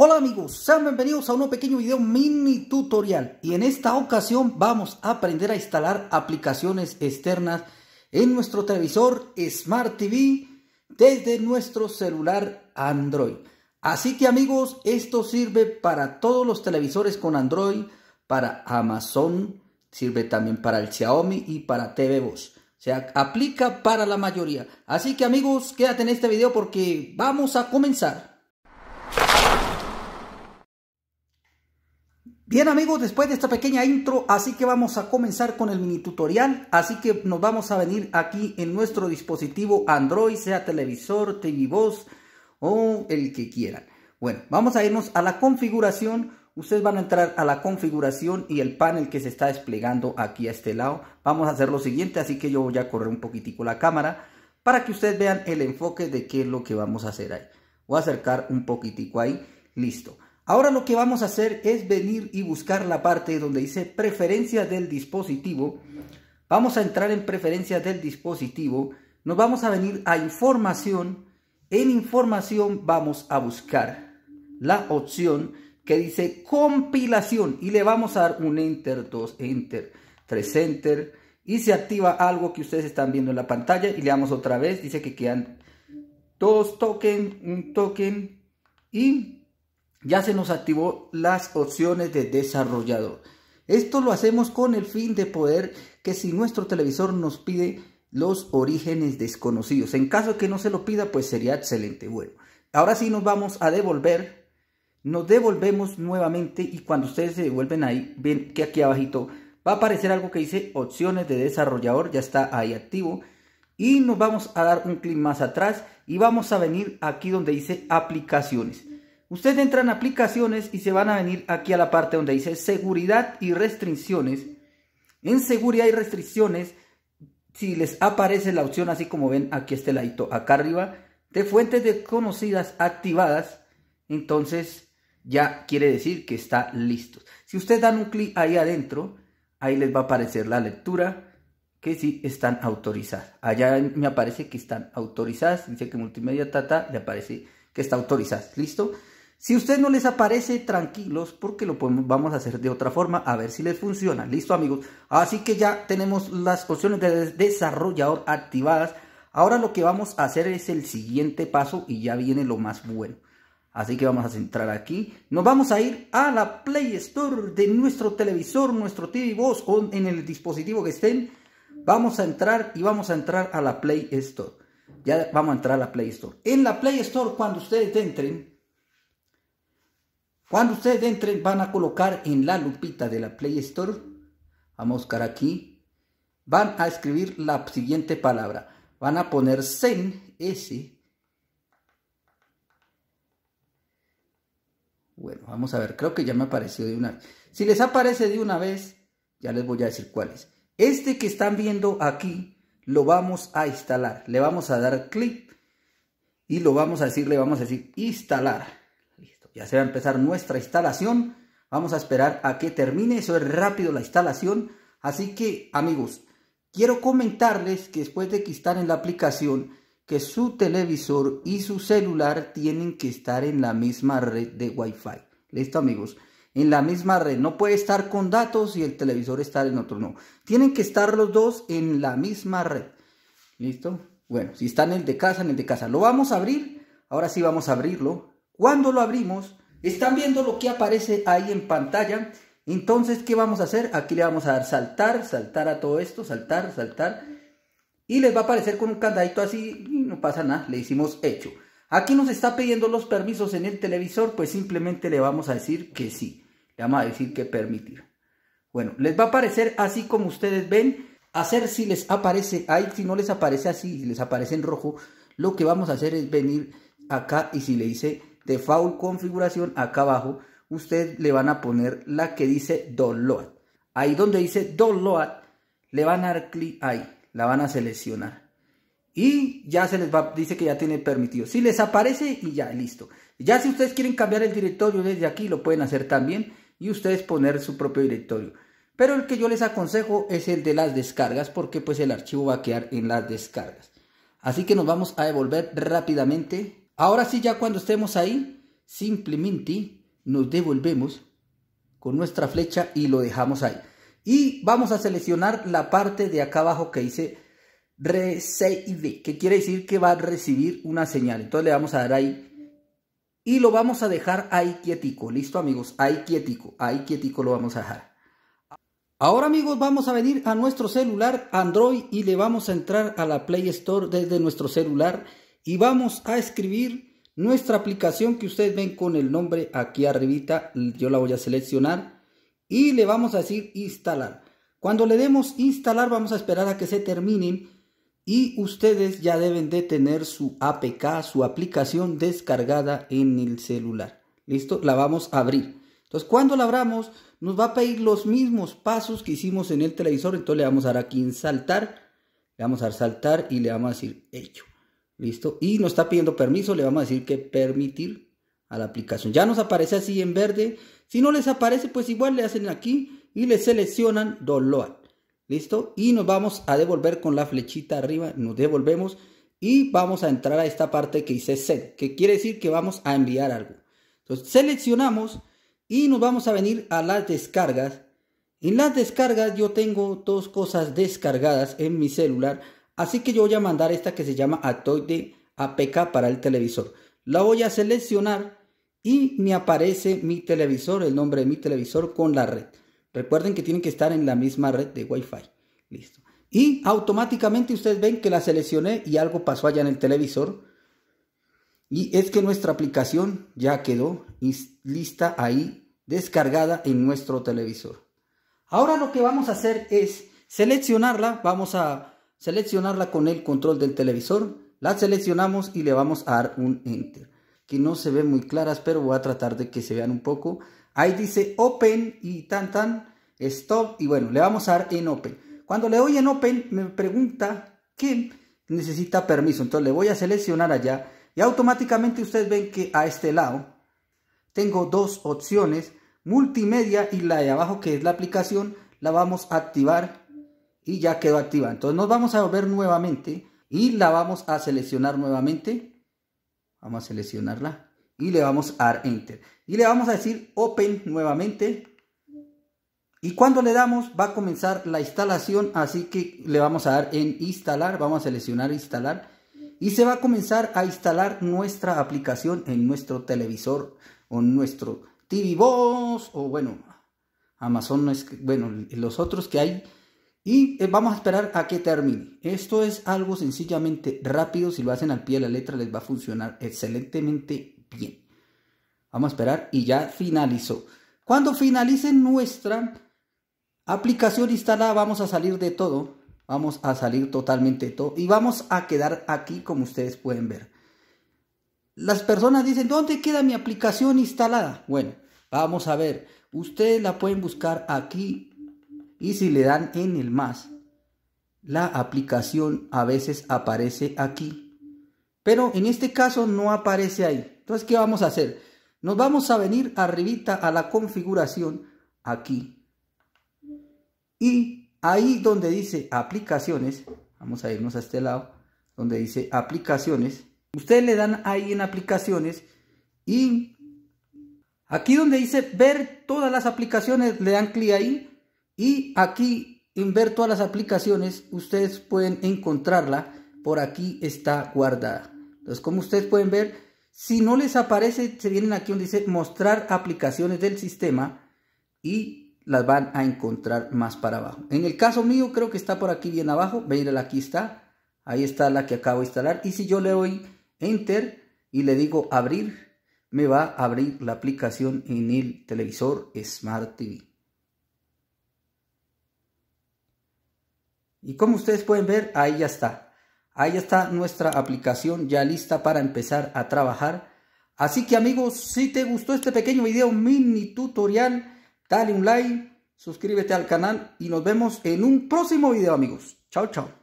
Hola amigos, sean bienvenidos a un pequeño video mini tutorial y en esta ocasión vamos a aprender a instalar aplicaciones externas en nuestro televisor Smart TV desde nuestro celular Android. Así que amigos, esto sirve para todos los televisores con Android, para Amazon, sirve también para el Xiaomi y para TV Voz. O sea, aplica para la mayoría. Así que amigos, quédate en este video porque vamos a comenzar. Bien amigos, después de esta pequeña intro, así que vamos a comenzar con el mini tutorial, así que nos vamos a venir aquí en nuestro dispositivo Android, sea televisor, TV Voz o el que quieran. Bueno, vamos a irnos a la configuración, ustedes van a entrar a la configuración y el panel que se está desplegando aquí a este lado. Vamos a hacer lo siguiente, así que yo voy a correr un poquitico la cámara para que ustedes vean el enfoque de qué es lo que vamos a hacer ahí. Voy a acercar un poquitico ahí, listo. Ahora lo que vamos a hacer es venir y buscar la parte donde dice preferencias del dispositivo. Vamos a entrar en preferencias del dispositivo. Nos vamos a venir a información. En información vamos a buscar la opción que dice compilación y le vamos a dar un enter, dos enter, tres enter y se activa algo que ustedes están viendo en la pantalla y le damos otra vez. Dice que quedan dos token, un token y ya se nos activó las opciones de desarrollador. Esto lo hacemos con el fin de poder que si nuestro televisor nos pide los orígenes desconocidos, en caso que no se lo pida, pues sería excelente. Bueno, ahora sí nos vamos a devolver, nos devolvemos nuevamente y cuando ustedes se devuelven ahí, ven que aquí abajito va a aparecer algo que dice opciones de desarrollador, ya está ahí activo. Y nos vamos a dar un clic más atrás y vamos a venir aquí donde dice aplicaciones. Ustedes entran a aplicaciones y se van a venir aquí a la parte donde dice seguridad y restricciones. En seguridad y restricciones, si les aparece la opción así como ven aquí este ladito acá arriba, de fuentes desconocidas activadas, entonces ya quiere decir que está listo. Si ustedes dan un clic ahí adentro, ahí les va a aparecer la lectura que sí están autorizadas. Allá me aparece que están autorizadas, dice que multimedia tata, le aparece que está autorizada. ¿Listo? Si ustedes no les aparece, tranquilos, porque lo podemos, vamos a hacer de otra forma, a ver si les funciona. Listo, amigos. Así que ya tenemos las opciones de desarrollador activadas. Ahora lo que vamos a hacer es el siguiente paso y ya viene lo más bueno. Así que vamos a entrar aquí. Nos vamos a ir a la Play Store de nuestro televisor, nuestro TV Box o en el dispositivo que estén. Vamos a entrar y vamos a entrar a la Play Store. Ya vamos a entrar a la Play Store. En la Play Store, cuando ustedes entren, cuando ustedes entren, van a colocar en la lupita de la Play Store. Vamos a buscar aquí. Van a escribir la siguiente palabra. Van a poner Zen S. Bueno, vamos a ver. Creo que ya me apareció de una vez. Si les aparece de una vez, ya les voy a decir cuál es. Este que están viendo aquí, lo vamos a instalar. Le vamos a dar clic y lo vamos a decir, le vamos a decir instalar. Ya se va a empezar nuestra instalación. Vamos a esperar a que termine. Eso es rápido la instalación. Así que amigos, quiero comentarles que después de que están en la aplicación, que su televisor y su celular tienen que estar en la misma red de Wi-Fi. Listo amigos, en la misma red. No puede estar con datos y el televisor estar en otro. No, tienen que estar los dos en la misma red. Listo. Bueno, si está en el de casa, en el de casa. Lo vamos a abrir. Ahora sí vamos a abrirlo. Cuando lo abrimos, están viendo lo que aparece ahí en pantalla. Entonces, ¿qué vamos a hacer? Aquí le vamos a dar saltar, saltar a todo esto, saltar, saltar. Y les va a aparecer con un candadito así y no pasa nada, le hicimos hecho. Aquí nos está pidiendo los permisos en el televisor, pues simplemente le vamos a decir que sí. Le vamos a decir que permitir. Bueno, les va a aparecer así como ustedes ven. Hacer si les aparece ahí, si no les aparece así, si les aparece en rojo, lo que vamos a hacer es venir acá y si le dice default configuración, acá abajo, ustedes le van a poner la que dice download. Ahí donde dice download, le van a dar clic ahí, la van a seleccionar. Y ya se les va, dice que ya tiene permitido. Si les aparece y ya, listo. Ya si ustedes quieren cambiar el directorio desde aquí, lo pueden hacer también. Y ustedes poner su propio directorio. Pero el que yo les aconsejo es el de las descargas, porque pues el archivo va a quedar en las descargas. Así que nos vamos a devolver rápidamente Ahora sí, ya cuando estemos ahí, simplemente nos devolvemos con nuestra flecha y lo dejamos ahí. Y vamos a seleccionar la parte de acá abajo que dice Receive, que quiere decir que va a recibir una señal. Entonces le vamos a dar ahí y lo vamos a dejar ahí quietico. ¿Listo, amigos? Ahí quietico, ahí quietico lo vamos a dejar. Ahora amigos vamos a venir a nuestro celular Android y le vamos a entrar a la Play Store desde nuestro celular y vamos a escribir nuestra aplicación que ustedes ven con el nombre aquí arribita. Yo la voy a seleccionar y le vamos a decir instalar. Cuando le demos instalar vamos a esperar a que se terminen y ustedes ya deben de tener su APK, su aplicación descargada en el celular. ¿Listo? La vamos a abrir. Entonces, cuando la abramos, nos va a pedir los mismos pasos que hicimos en el televisor. Entonces, le vamos a dar aquí en saltar. Le vamos a dar saltar y le vamos a decir hecho. Listo. Y nos está pidiendo permiso, le vamos a decir que permitir a la aplicación. Ya nos aparece así en verde. Si no les aparece, pues igual le hacen aquí y le seleccionan download. Listo. Y nos vamos a devolver con la flechita arriba. Nos devolvemos y vamos a entrar a esta parte que dice set que quiere decir que vamos a enviar algo. Entonces seleccionamos y nos vamos a venir a las descargas. En las descargas yo tengo dos cosas descargadas en mi celular Así que yo voy a mandar esta que se llama Atoide APK para el televisor. La voy a seleccionar y me aparece mi televisor, el nombre de mi televisor con la red. Recuerden que tienen que estar en la misma red de Wi-Fi. Listo. Y automáticamente ustedes ven que la seleccioné y algo pasó allá en el televisor. Y es que nuestra aplicación ya quedó lista ahí, descargada en nuestro televisor. Ahora lo que vamos a hacer es seleccionarla. Vamos a seleccionarla con el control del televisor, la seleccionamos y le vamos a dar un Enter, que no se ve muy claras, pero voy a tratar de que se vean un poco. Ahí dice Open y tan tan, Stop, y bueno, le vamos a dar en Open. Cuando le doy en Open, me pregunta que necesita permiso, entonces le voy a seleccionar allá y automáticamente ustedes ven que a este lado tengo dos opciones, multimedia y la de abajo que es la aplicación, la vamos a activar y ya quedó activa. Entonces nos vamos a volver nuevamente y la vamos a seleccionar nuevamente. Vamos a seleccionarla y le vamos a dar Enter. Y le vamos a decir Open nuevamente. Y cuando le damos va a comenzar la instalación, así que le vamos a dar en Instalar, vamos a seleccionar Instalar. Y se va a comenzar a instalar nuestra aplicación en nuestro televisor o nuestro TV Box o bueno, Amazon, no es, bueno, los otros que hay y eh, vamos a esperar a que termine. Esto es algo sencillamente rápido. Si lo hacen al pie de la letra les va a funcionar excelentemente bien. Vamos a esperar y ya finalizó. Cuando finalice nuestra aplicación instalada vamos a salir de todo. Vamos a salir totalmente de todo. Y vamos a quedar aquí como ustedes pueden ver. Las personas dicen, ¿dónde queda mi aplicación instalada? Bueno, vamos a ver. Ustedes la pueden buscar aquí y si le dan en el más, la aplicación a veces aparece aquí. Pero en este caso no aparece ahí. Entonces, ¿qué vamos a hacer? Nos vamos a venir arribita a la configuración aquí. Y ahí donde dice aplicaciones, vamos a irnos a este lado, donde dice aplicaciones. Ustedes le dan ahí en aplicaciones y aquí donde dice ver todas las aplicaciones, le dan clic ahí y aquí en ver todas las aplicaciones, ustedes pueden encontrarla. Por aquí está guardada. Entonces, como ustedes pueden ver, si no les aparece, se vienen aquí donde dice mostrar aplicaciones del sistema y las van a encontrar más para abajo. En el caso mío, creo que está por aquí bien abajo. Veanla, aquí está. Ahí está la que acabo de instalar. Y si yo le doy Enter y le digo abrir, me va a abrir la aplicación en el televisor Smart TV. Y como ustedes pueden ver, ahí ya está. Ahí está nuestra aplicación ya lista para empezar a trabajar. Así que amigos, si te gustó este pequeño video mini tutorial, dale un like, suscríbete al canal y nos vemos en un próximo video amigos. Chao, chao.